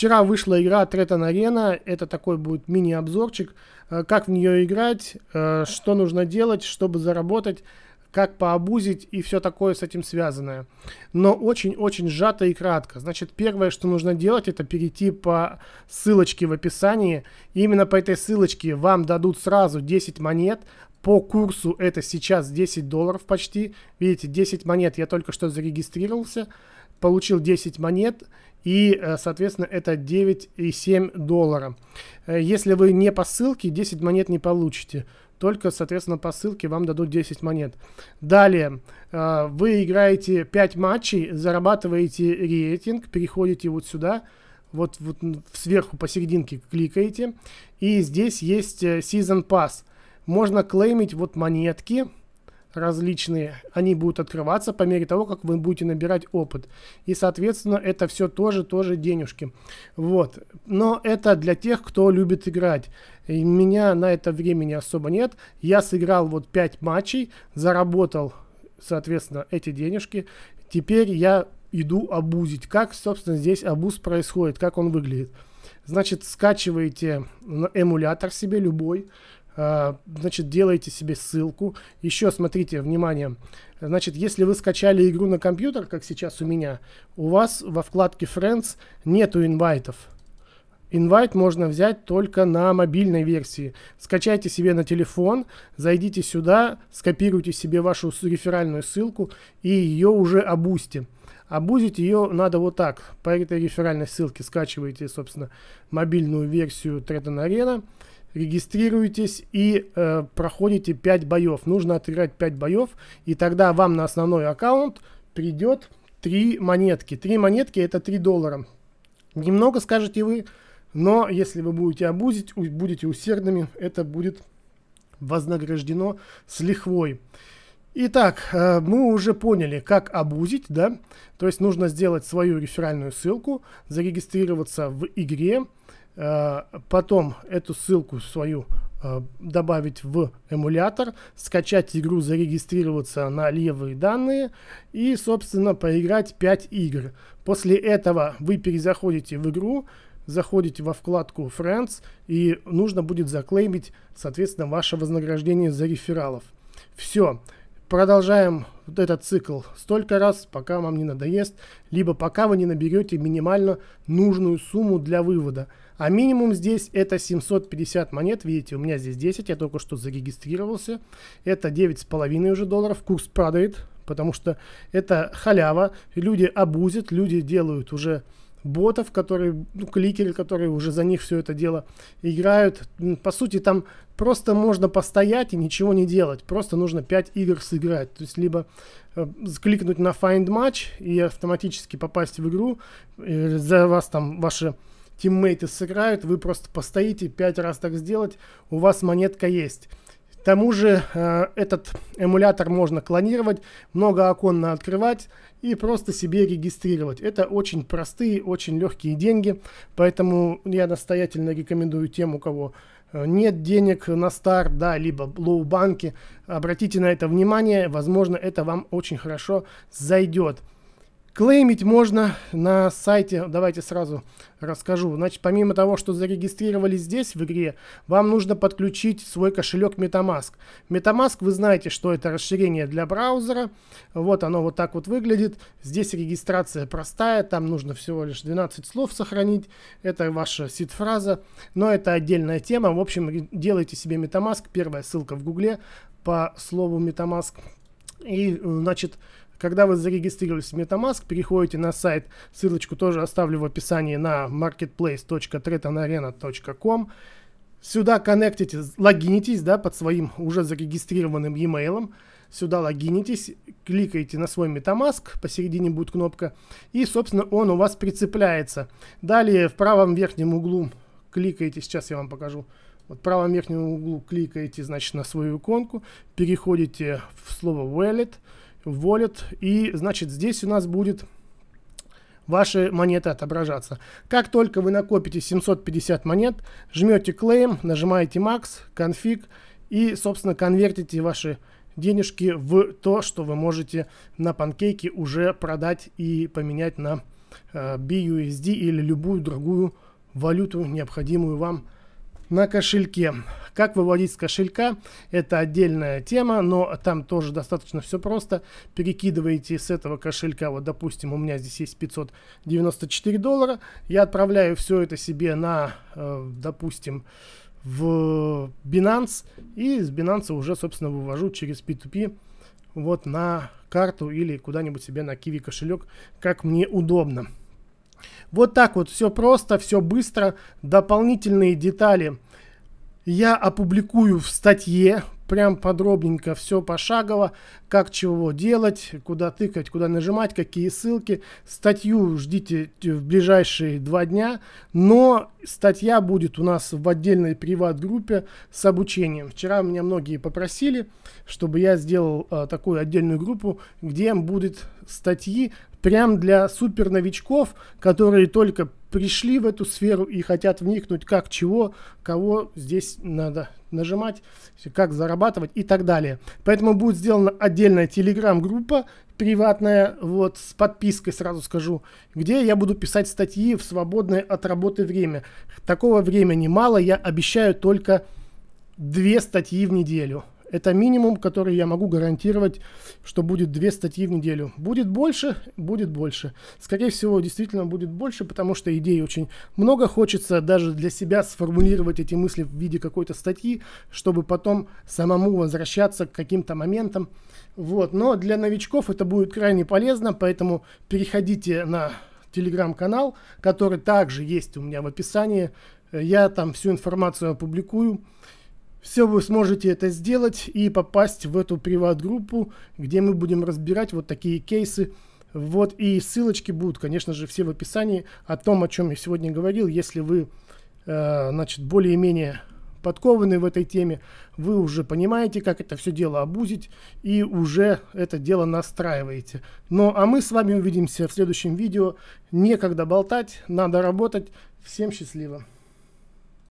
Вчера вышла игра Третон Арена. Это такой будет мини-обзорчик. Э, как в нее играть, э, что нужно делать, чтобы заработать, как пообузить и все такое с этим связанное. Но очень-очень сжато и кратко. Значит, первое, что нужно делать, это перейти по ссылочке в описании. И именно по этой ссылочке вам дадут сразу 10 монет, по курсу это сейчас 10 долларов почти. Видите, 10 монет я только что зарегистрировался, получил 10 монет и, э, соответственно, это 9,7 доллара. Э, если вы не по ссылке, 10 монет не получите. Только, соответственно, по ссылке вам дадут 10 монет. Далее, э, вы играете 5 матчей, зарабатываете рейтинг, переходите вот сюда, вот, вот сверху посерединке кликаете. И здесь есть Season Pass. Можно клеймить вот монетки, различные, они будут открываться по мере того, как вы будете набирать опыт. И, соответственно, это все тоже, тоже денежки. Вот. Но это для тех, кто любит играть. И меня на это времени особо нет. Я сыграл вот 5 матчей, заработал, соответственно, эти денежки. Теперь я иду обузить. Как, собственно, здесь обуз происходит, как он выглядит. Значит, скачиваете эмулятор себе любой, а, значит, делаете себе ссылку. Еще смотрите, внимание, значит, если вы скачали игру на компьютер, как сейчас у меня, у вас во вкладке Friends нету инвайтов. Инвайт можно взять только на мобильной версии. Скачайте себе на телефон, зайдите сюда, скопируйте себе вашу реферальную ссылку и ее уже обусти Обузить ее надо вот так. По этой реферальной ссылке скачиваете, собственно, мобильную версию Тредон Арена. Arena регистрируетесь и э, проходите 5 боев. Нужно отыграть 5 боев, и тогда вам на основной аккаунт придет 3 монетки. 3 монетки это 3 доллара. Немного скажете вы, но если вы будете обузить, будете усердными, это будет вознаграждено с лихвой. Итак, э, мы уже поняли, как обузить, да? То есть нужно сделать свою реферальную ссылку, зарегистрироваться в игре, Э, потом эту ссылку свою э, добавить в эмулятор, скачать игру, зарегистрироваться на левые данные и, собственно, поиграть 5 игр. После этого вы перезаходите в игру, заходите во вкладку Friends и нужно будет заклеймить, соответственно, ваше вознаграждение за рефералов. Все, продолжаем вот этот цикл столько раз, пока вам не надоест, либо пока вы не наберете минимально нужную сумму для вывода. А минимум здесь это 750 монет. Видите, у меня здесь 10, я только что зарегистрировался. Это 9,5 уже долларов. Курс продает, потому что это халява. Люди обузят, люди делают уже ботов, которые, ну, кликеры, которые уже за них все это дело играют. По сути, там просто можно постоять и ничего не делать. Просто нужно 5 игр сыграть. То есть, либо э, кликнуть на Find Match и автоматически попасть в игру. И э, за вас там ваши тиммейты сыграют, вы просто постоите, 5 раз так сделать, у вас монетка есть. К тому же э, этот эмулятор можно клонировать, много многооконно открывать и просто себе регистрировать. Это очень простые, очень легкие деньги, поэтому я настоятельно рекомендую тем, у кого э, нет денег на старт, да, либо лоу-банки, обратите на это внимание, возможно, это вам очень хорошо зайдет. Клеймить можно на сайте, давайте сразу расскажу. Значит, помимо того, что зарегистрировались здесь в игре, вам нужно подключить свой кошелек Metamask. Metamask, вы знаете, что это расширение для браузера. Вот оно вот так вот выглядит. Здесь регистрация простая, там нужно всего лишь 12 слов сохранить. Это ваша сид-фраза, но это отдельная тема. В общем, делайте себе Metamask, первая ссылка в гугле по слову Metamask. И, э, значит, когда вы зарегистрируетесь в MetaMask, переходите на сайт, ссылочку тоже оставлю в описании на marketplace.tretonarena.com. Сюда коннектите, логинитесь, да, под своим уже зарегистрированным e-mail. Сюда логинитесь, кликаете на свой MetaMask, посередине будет кнопка, и, собственно, он у вас прицепляется. Далее в правом верхнем углу кликаете, сейчас я вам покажу, вот в правом верхнем углу кликаете, значит, на свою иконку, переходите в слово Wallet, Wallet. И, значит, здесь у нас будет ваши монеты отображаться. Как только вы накопите 750 монет, жмете Claim, нажимаете Max, Config и, собственно, конвертите ваши денежки в то, что вы можете на панкейке уже продать и поменять на BUSD э, или любую другую валюту, необходимую вам на кошельке. Как выводить с кошелька, это отдельная тема, но там тоже достаточно все просто. Перекидываете с этого кошелька, вот допустим, у меня здесь есть 594 доллара, я отправляю все это себе на, э, допустим, в Binance, и с Binance уже, собственно, вывожу через P2P вот на карту или куда-нибудь себе на Kiwi кошелек, как мне удобно. Вот так вот, все просто, все быстро. Дополнительные детали я опубликую в статье, прям подробненько все пошагово, как чего делать, куда тыкать, куда нажимать, какие ссылки. Статью ждите в ближайшие два дня, но статья будет у нас в отдельной приват-группе с обучением. Вчера меня многие попросили, чтобы я сделал а, такую отдельную группу, где будет статьи прям для супер новичков, которые только пришли в эту сферу и хотят вникнуть, как, чего, кого здесь надо нажимать, как зарабатывать и так далее. Поэтому будет сделана отдельная телеграм-группа приватная, вот с подпиской сразу скажу, где я буду писать статьи в свободное от работы время. Такого времени мало, я обещаю только две статьи в неделю. Это минимум, который я могу гарантировать, что будет две статьи в неделю. Будет больше, будет больше. Скорее всего, действительно будет больше, потому что идей очень много. Хочется даже для себя сформулировать эти мысли в виде какой-то статьи, чтобы потом самому возвращаться к каким-то моментам. Вот. Но для новичков это будет крайне полезно, поэтому переходите на телеграм-канал, который также есть у меня в описании. Я там всю информацию опубликую. Все вы сможете это сделать и попасть в эту приват-группу, где мы будем разбирать вот такие кейсы. Вот и ссылочки будут, конечно же, все в описании о том, о чем я сегодня говорил. Если вы, э, значит, более-менее подкованы в этой теме, вы уже понимаете, как это все дело обузить и уже это дело настраиваете. Ну, а мы с вами увидимся в следующем видео. Некогда болтать, надо работать. Всем счастливо!